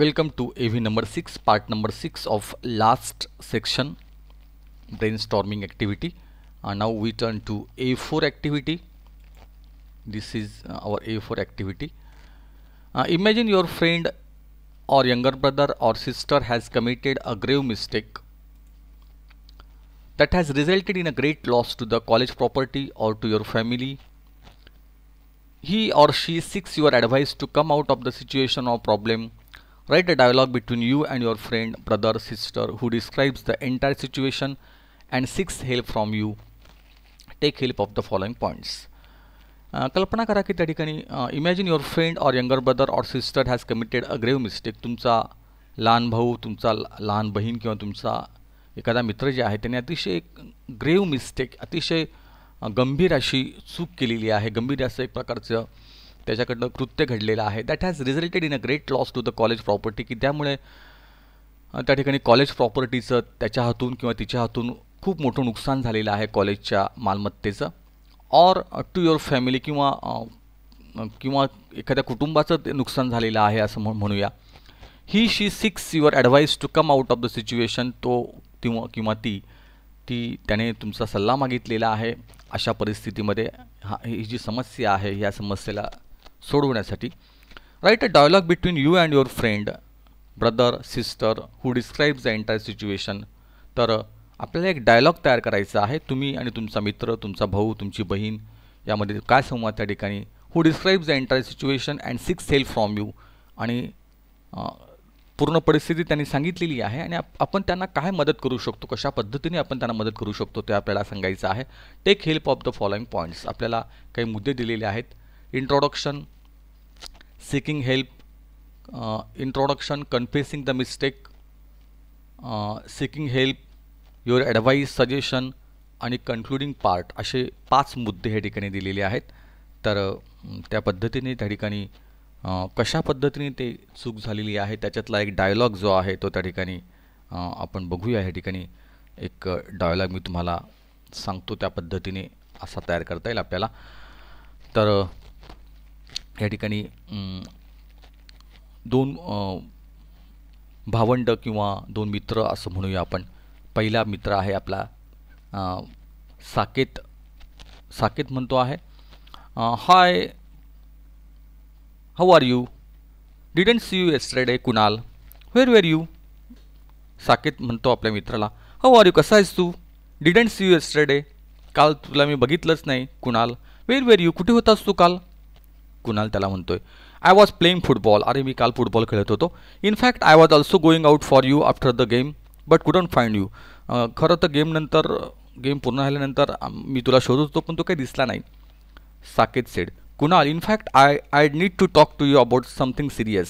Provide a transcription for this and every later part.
Welcome to AV number 6 part number 6 of last section brainstorming activity and uh, now we turn to A4 activity this is uh, our A4 activity uh, imagine your friend or younger brother or sister has committed a grave mistake that has resulted in a great loss to the college property or to your family he or she seeks your advice to come out of the situation or problem Write a dialogue between you and your friend, brother, sister who describes the entire situation and seeks help from you. Take help of the following points. कल्पना करा की त्या ठिकाणी imagine your friend or younger brother or sister has committed a grave mistake तुमचा लहान भाऊ तुमचा लहान बहीण किंवा तुमचा एखादा मित्र जे आहे त्यांनी अतिशय ग्रेव मिस्टेक अतिशय गंभीर अशी चूक केलेली आहे गंभीर असं एक प्रकारचं त्याच्याकडनं कृत्य घडलेलं आहे that has resulted in a great loss to the college property की त्यामुळे त्या ठिकाणी कॉलेज प्रॉपर्टीचं त्याच्या हातून किंवा तिच्या हातून खूप मोठं नुकसान झालेलं आहे कॉलेजच्या मालमत्तेचं ऑर टू युअर फॅमिली किंवा किंवा एखाद्या कुटुंबाचं ते नुकसान झालेलं आहे असं म्हणूया he she seeks your advice to come out of the situation तो किंवा किंवा ती ती त्याने तुमचा सल्ला मागितलेला आहे अशा परिस्थितीमध्ये हा ही जी समस्या आहे ह्या समस्येला सोडवण्यासाठी write a dialogue between you and your friend brother sister who describe the entire situation तर आपल्याला एक डायलॉग तयार करायचा आहे तुम्ही आणि तुमचा मित्र तुमचा भाऊ तुमची बहीण यामध्ये काय संवाद त्या ठिकाणी who describe the entire situation and seeks help from you आणि पूर्ण परिस्थिती त्यांनी सांगितलेली आहे आणि आपण त्यांना काय मदत करू शकतो कशा पद्धतीने आपण त्यांना मदत करू शकतो ते आपल्याला सांगायचं आहे take help of the following points आपल्याला काही मुद्दे दिलेले आहेत introduction seeking help, uh, introduction, confessing the mistake, uh, seeking help, your advice, suggestion आणि कन्क्लुडिंग पार्ट असे पाच मुद्दे ह्या ठिकाणी दिलेले आहेत तर त्या पद्धतीने त्या ठिकाणी कशा पद्धतीने ते चूक झालेली आहे त्याच्यातला एक डायलॉग जो आहे तो त्या ठिकाणी आपण बघूया ह्या ठिकाणी एक डायलॉग मी तुम्हाला सांगतो त्या पद्धतीने असा तयार करता येईल आपल्याला तर या ठिकाणी दोन भावंड किंवा दोन मित्र असं म्हणूया आपण पहिला मित्र आहे आपला साकेत साकेत म्हणतो आहे hi how are you didn't see you yesterday Kunal where where you Saket म्हणतो आपल्या मित्राला हाऊ आर यू कसा आहेस तू डिडंट सी यू एस्टरडे काल तुला मी बघितलंच नाही कुणाल वेर वेर यू कुठे होतास तू काल कुणाल त्याला म्हणतोय आय वॉज प्लेईंग फुटबॉल अरे मी काल फुटबॉल खेळत होतो in fact I was also going out for you after the game but couldn't find you खरं तर गेमनंतर गेम पूर्ण झाल्यानंतर मी तुला शोधत होतो पण तो काही दिसला नाही Saket said Kunal in fact I I need to talk to you about something serious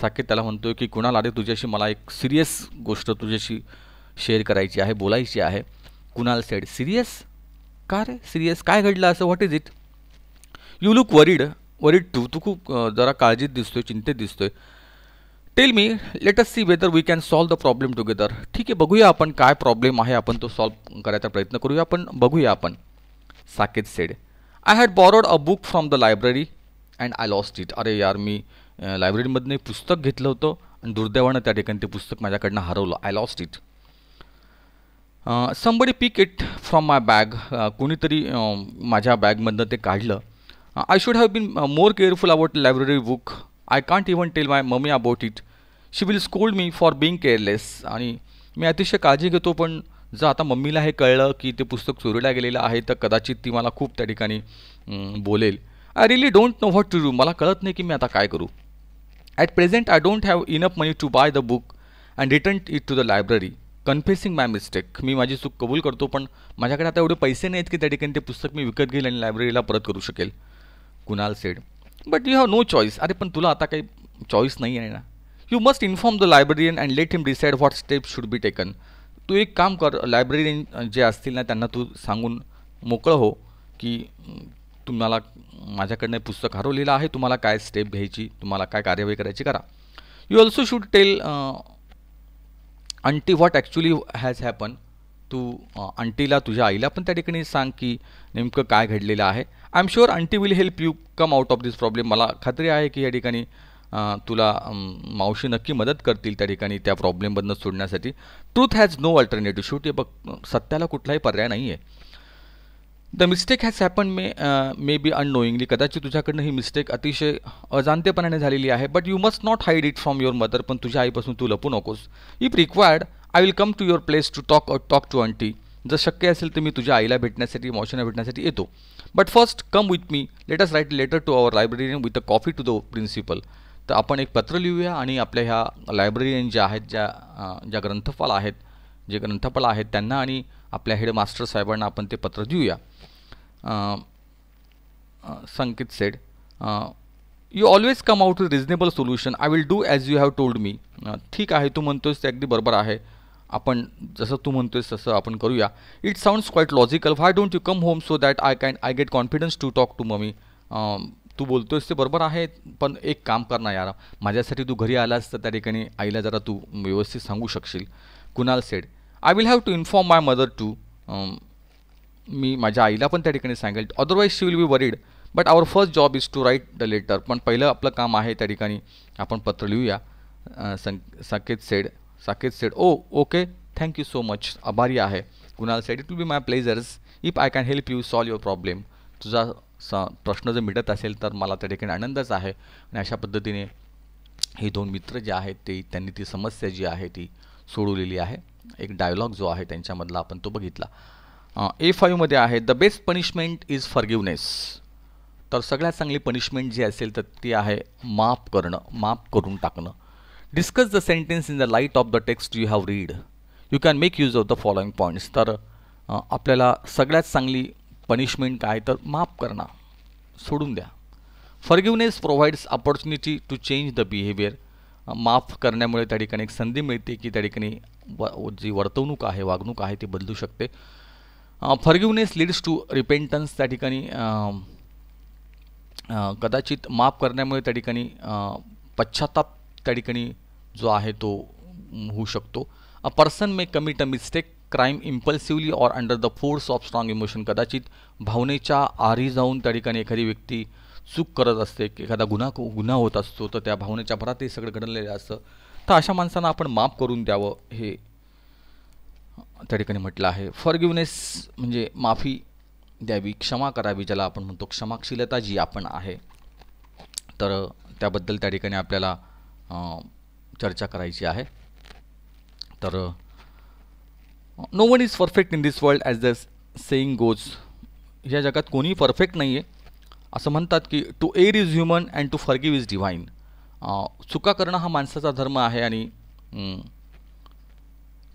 Saket त्याला म्हणतोय की कुणाल अरे तुझ्याशी मला एक सिरियस गोष्ट तुझ्याशी शेअर करायची आहे बोलायची आहे कुणाल सेड सिरियस का रे सिरियस काय घडलं असं what is it you look worried worry too तू खूप जरा काळजीत दिसतोय चिंतेत दिसतोय tell me let us see whether we can solve the problem together ठीक आहे बघूया आपण काय प्रॉब्लेम आहे आपण तो सॉल्व करायचा प्रयत्न करूया आपण बघूया आपण Saket said I had borrowed a book from the library and I lost it अरे यार मी लायब्ररीमधनं एक पुस्तक घेतलं होतं आणि दुर्दैवानं त्या ठिकाणी ते पुस्तक माझ्याकडनं हरवलं I lost it somebody pick it from my bag कोणीतरी माझ्या बॅगमधनं ते काढलं I should have been more uh, careful about library book I can't even tell my mummy about it she will scold me for being careless आणि मी अतिशय काळजी घेतो पण जर आता मम्मीला हे कळलं की ते पुस्तक चोरीला गेलेलं आहे तर कदाचित ती मला खूप त्या ठिकाणी बोलेल I really don't know what to do मला कळत नाही की मी आता काय करू at present I don't have enough money to buy the book and return it to the library confessing my mistake मी माझी चूक कबूल करतो पण माझ्याकडे आता एवढे पैसे नाहीत की त्या ठिकाणी ते पुस्तक मी विकत घेईल आणि लायब्ररीला परत करू शकेल Kunal said but you have no choice अरे पण तुला आता काही चॉईस नाही आहे ना you must inform the librarian and let him decide what step should be taken तू एक काम कर लायब्ररीयन जे असतील ना त्यांना तू सांगून मोकळं हो की तुम्हाला माझ्याकडनं पुस्तक हरवलेलं आहे तुम्हाला काय स्टेप घ्यायची तुम्हाला काय कार्यवाही करायची करा you also should tell aunty what actually has happen तू आंटीला तुझ्या आईला पण त्या ठिकाणी सांग की नेमकं काय घडलेलं आहे I am sure aunty will help you come out of this problem मला खात्री आहे की या ठिकाणी तुला मावशी नक्की मदत करतील त्या ठिकाणी त्या प्रॉब्लेममधनं सोडण्यासाठी ट्रूथ हॅज नो अल्टरनेटिव्ह शेवटी बघ सत्याला कुठलाही पर्याय नाही आहे the mistake has happen may may be unknowingly कदाचित तुझ्याकडनं ही मिस्टेक अतिशय अजाणतेपणाने झालेली आहे but you must not hide it from your mother पण तुझ्या आईपासून तू लपू नकोस if required I will come to your place to talk talk to aunty जर शक्य असेल तर मी तुझ्या आईला भेटण्यासाठी मॉशना भेटण्यासाठी येतो but first come with me let us write letter to our librarian with a copy to the principal तर आपण एक पत्र लिहूया आणि आपल्या ह्या लायब्ररीयन ज्या आहेत ज्या ज्या ग्रंथपाल आहेत जे ग्रंथपाल आहेत त्यांना आणि आपल्या हेडमास्टर साहेबांना आपण ते पत्र देऊया Sanket said you always come out with reasonable solution I will do as you have told me ठीक आहे तू म्हणतोस ते अगदी बरोबर आहे आपण जसं तू म्हणतोय तसं आपण करूया it sounds quite logical why don't you come home so that I can I get confidence to talk to mummy तू बोलतोयस ते बरोबर आहे पण एक काम कर ना यार माझ्यासाठी तू घरी आलास तर त्या ठिकाणी आईला जरा तू व्यवस्थित सांगू शकशील Kunal said I will have to inform my mother to me माझ्या आईला पण त्या ठिकाणी सांगेल otherwise she will be worried but our first job is to write the letter पण पहिलं आपलं काम आहे त्या ठिकाणी आपण पत्र लिहूया सं Sanket said Saket said oh okay thank you so much much आहे Kunal Kunal it will be my my if I can help help solve solve problem तुझा स प्रश्न जर मिटत असेल तर मला त्या ठिकाणी आनंदच आहे आणि अशा पद्धतीने हे दोन मित्र जे आहेत ते त्यांनी ती समस्या जी आहे ती सोडवलेली आहे एक डायलॉग जो आहे त्यांच्यामधला आपण तो बघितला ए फाईव्हमध्ये आहे the best punishment is forgiveness तर सगळ्यात चांगली पनिशमेंट जी असेल तर ती आहे माफ करणं माफ करून टाकणं discuss the sentence in the light of the text you have read you can make use of the following points तर आपल्याला सगळ्यात चांगली पनिशमेंट काय तर माफ करणं सोडून द्या forgiveness provides opportunity to change the behaviour माफ करण्यामुळे त्या ठिकाणी एक संधी मिळते की त्या ठिकाणी व जी वर्तवणूक आहे वागणूक आहे ती बदलू शकते फॉरगिवनेस लीड्स टू रिपेंटन्स त्या ठिकाणी कदाचित माफ करण्यामुळे त्या ठिकाणी पश्चाताप त्या ठिकाणी जो आहे तो होऊ शकतो a person may commit a mistake crime impulsively or under the force of strong emotion कदाचित भावनेच्या आरी जाऊन त्या ठिकाणी एखादी व्यक्ती चूक करत असते एखादा गुन्हा गुन्हा होत असतो तर त्या भावनेच्या भरात हे सगळं घडलेलं असतं तर अशा माणसांना आपण माफ करून द्यावं हे त्या ठिकाणी म्हटलं आहे फॉरगिवनेस म्हणजे माफी द्यावी क्षमा करावी ज्याला आपण म्हणतो क्षमाशीलता जी आपण आहे तर त्याबद्दल त्या ठिकाणी आपल्याला चर्चा करायची आहे तर no one is perfect in this world as the saying goes ह्या जगात कोणीही परफेक्ट नाही आहे असं म्हणतात की to err is human and to forgive is divine चुका करणं हा माणसाचा धर्म आहे आणि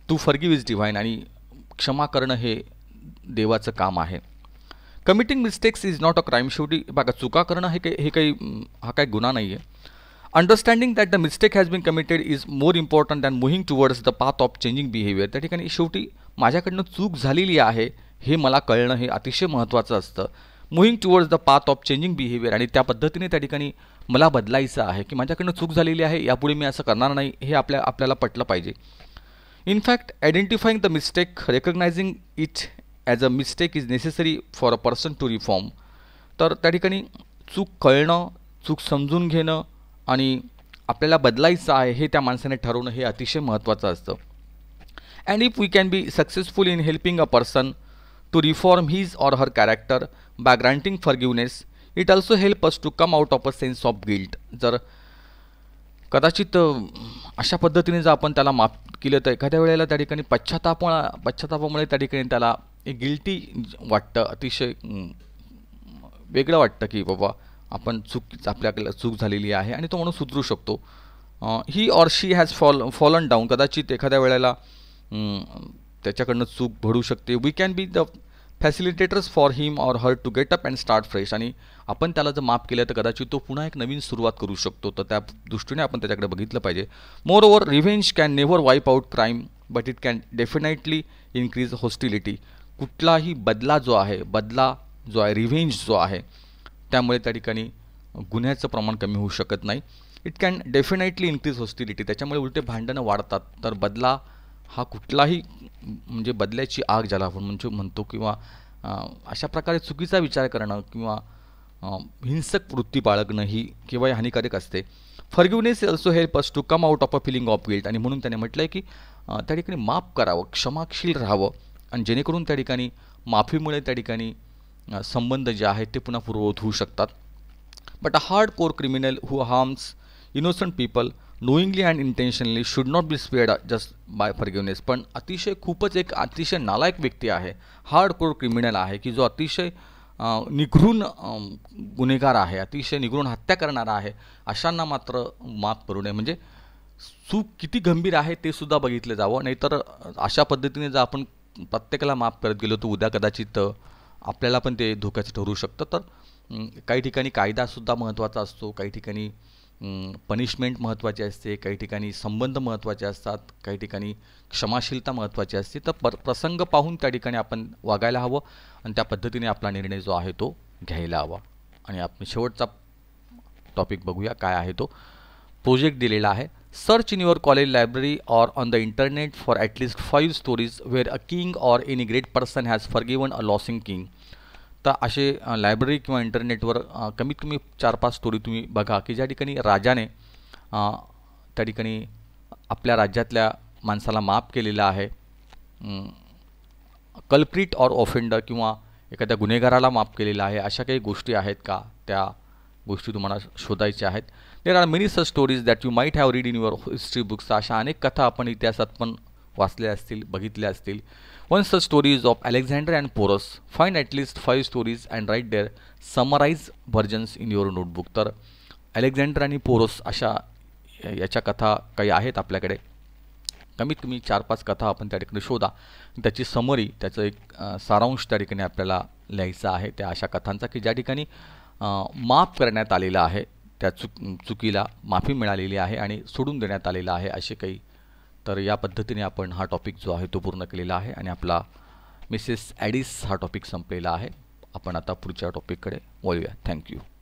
टू फर्गीव इज डिव्हाइन आणि क्षमा करणं हे देवाचं काम आहे committing mistakes is not a crime शेवटी बघा चुका करणं हे काही हे काही हा काही गुन्हा नाही आहे understanding that the mistake has been committed is more important than moving towards the path of changing behaviour त्या ठिकाणी शेवटी माझ्याकडनं चूक झालेली आहे हे मला कळणं हे अतिशय महत्त्वाचं असतं moving towards the path of changing behaviour आणि त्या पद्धतीने त्या ठिकाणी मला बदलायचं आहे की माझ्याकडनं चूक झालेली आहे यापुढे मी असं करणार नाही हे आपल्या आपल्याला पटलं पाहिजे in fact identifying the mistake recognising it as a mistake is necessary for a person to reform तर त्या ठिकाणी चूक कळणं चूक समजून घेणं आणि आपल्याला बदलायचं आहे हे त्या माणसाने ठरवणं हे अतिशय महत्त्वाचं असतं and if we can be successful in helping a person to reform his or her character by granting forgiveness it also help us to come out of a sense of guilt जर कदाचित अशा पद्धतीने जर आपण त्याला माफ केलं तर एखाद्या वेळेला त्या ठिकाणी पश्चातापणा पश्चातापामुळे त्या ठिकाणी त्याला एक गिल्टी वाटतं अतिशय वेगळं वाटतं की बाबा आपण चूक आपल्याकडे चूक झालेली आहे आणि तो म्हणून सुधरू शकतो he or she has fall fallen down कदाचित एखाद्या वेळेला त्याच्याकडनं चूक भरू शकते we can be the facilitators for him or her to get up and start fresh आणि आपण त्याला जर माफ केलं तर कदाचित तो पुन्हा एक नवीन सुरुवात करू शकतो तर त्या दृष्टीने आपण त्याच्याकडे बघितलं पाहिजे moreover revenge can never wipe out crime but it can definitely increase hostility कुठलाही बदला जो आहे बदला जो आहे रिव्हेंज जो आहे त्यामुळे त्या ठिकाणी गुन्ह्याचं प्रमाण कमी होऊ शकत नाही it can definitely increase hostility त्याच्यामुळे उलटे भांडणं वाढतात तर बदला हा कुठलाही म्हणजे बदल्याची आग ज्याला आपण म्हणजे म्हणतो किंवा अशा प्रकारे चुकीचा विचार करणं किंवा हिंसक वृत्ती बाळगणं ही केवळ हानिकारक असते forgiveness also help us to come out of a feeling of guilt आणि म्हणून त्याने म्हटलं आहे की त्या ठिकाणी माफ करावं क्षमाशील राहावं आणि जेणेकरून त्या ठिकाणी माफीमुळे त्या ठिकाणी संबंध जे आहेत ते पुन्हा पूर्ववत होऊ शकतात but a hard core criminal who harms innocent people knowingly and intentionally should not be spared just bye forgiveness पण अतिशय खूपच एक अतिशय नालायक व्यक्ती आहे हार्ड कोर क्रिमिनल आहे की जो अतिशय निघृण गुन्हेगार आहे अतिशय निघृण हत्या करणारा आहे अशांना मात्र माफ करू नये म्हणजे चूक किती गंभीर आहे ते सुद्धा बघितलं जावं नाहीतर अशा पद्धतीने जर आपण प्रत्येकाला माफ करत गेलो तर उद्या कदाचित आपल्याला पण ते धोक्याचं ठरू शकतं तर काही ठिकाणी कायदासुद्धा महत्त्वाचा असतो काही ठिकाणी पनिशमेंट महत्त्वाचे असते काही ठिकाणी संबंध महत्त्वाचे असतात काही ठिकाणी क्षमाशीलता महत्त्वाची असते तर प्र प्रसंग पाहून त्या ठिकाणी आपण वागायला हवं आणि त्या पद्धतीने आपला निर्णय जो आहे तो घ्यायला हवा आणि आपण शेवटचा टॉपिक बघूया काय आहे तो प्रोजेक्ट दिलेला आहे search in your college library or on the internet for at least five stories where a king or any great person has for forgiven a losing king तर असे लायब्ररी किंवा इंटरनेटवर कमीत कमी चार पाच स्टोरी तुम्ही बघा की ज्या ठिकाणी राजाने त्या ठिकाणी आपल्या राज्यातल्या माणसाला माफ केलेला आहे कल्प्रिट ऑर ऑफेंडर किंवा एखाद्या गुन्हेगाराला माफ केलेला आहे अशा काही गोष्टी आहेत का त्या गोष्टी तुम्हाला शोधायच्या आहेत there are many such stories that you might have read in your history books अशा अनेक कथा आपण इतिहासात पण वाचल्या असतील बघितल्या असतील one such stories of Alexander and Porus fine at least five stories and write their summarise versions in your notebook तर अलेक्झांडर आणि पोरस अशा याच्या कथा काही आहेत आपल्याकडे कमीत कमी चार पाच कथा आपण त्या ठिकाणी शोधा त्याची समरी त्याचं एक सारांश त्या ठिकाणी आपल्याला लिहायचं आहे त्या अशा कथांचा की ज्या ठिकाणी माफ करण्यात आलेला आहे त्या चुक चुकीला माफी मिळालेली आहे आणि सोडून देण्यात आलेलं आहे असे काही तर या पद्धतीने आपण हा टॉपिक जो आहे तो पूर्ण केलेला आहे आणि आपला मिसेस ॲडिस हा टॉपिक संपलेला आहे आपण आता पुढच्या टॉपिककडे वळूया थँक्यू